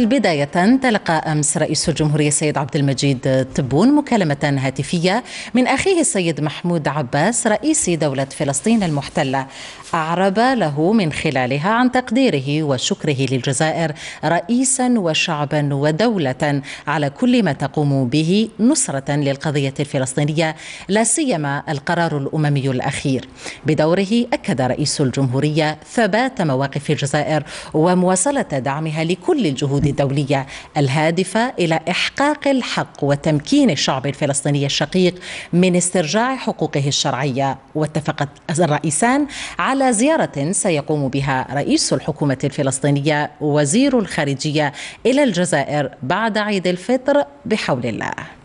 بداية تلقى أمس رئيس الجمهورية السيد عبد المجيد تبون مكالمة هاتفية من أخيه السيد محمود عباس رئيس دولة فلسطين المحتلة أعرب له من خلالها عن تقديره وشكره للجزائر رئيسا وشعبا ودولة على كل ما تقوم به نصرة للقضية الفلسطينية لا سيما القرار الأممي الأخير بدوره أكد رئيس الجمهورية ثبات مواقف الجزائر ومواصلة دعمها لكل الجهود الجهود الدولية الهادفة إلى إحقاق الحق وتمكين الشعب الفلسطيني الشقيق من استرجاع حقوقه الشرعية واتفقت الرئيسان على زيارة سيقوم بها رئيس الحكومة الفلسطينية وزير الخارجية إلى الجزائر بعد عيد الفطر بحول الله